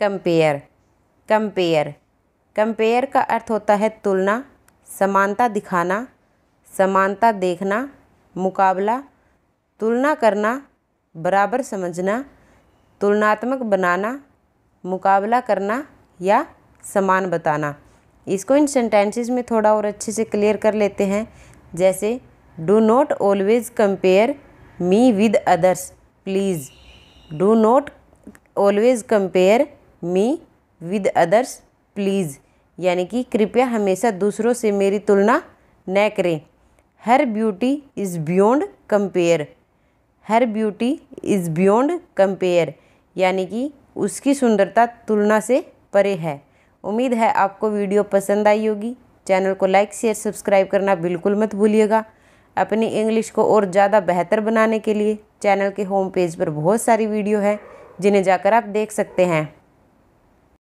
compare compare compare का अर्थ होता है तुलना समानता दिखाना समानता देखना मुकाबला तुलना करना बराबर समझना तुलनात्मक बनाना मुकाबला करना या समान बताना इसको इन सेंटेंसेस में थोड़ा और अच्छे से क्लियर कर लेते हैं जैसे do not always compare me with others please do not always compare me with others please यानी कि कृपया हमेशा दूसरों से मेरी तुलना न करें her beauty is beyond compare her beauty is beyond compare यानी कि उसकी सुंदरता तुलना से परे है उम्मीद है आपको वीडियो पसंद आई होगी चैनल को लाइक शेयर सब्सक्राइब करना बिल्कुल मत भूलिएगा अपनी इंग्लिश को और ज़्यादा बेहतर बनाने के लिए चैनल के होम पेज पर बहुत सारी वीडियो है जिन्हें जाकर आप देख सकते हैं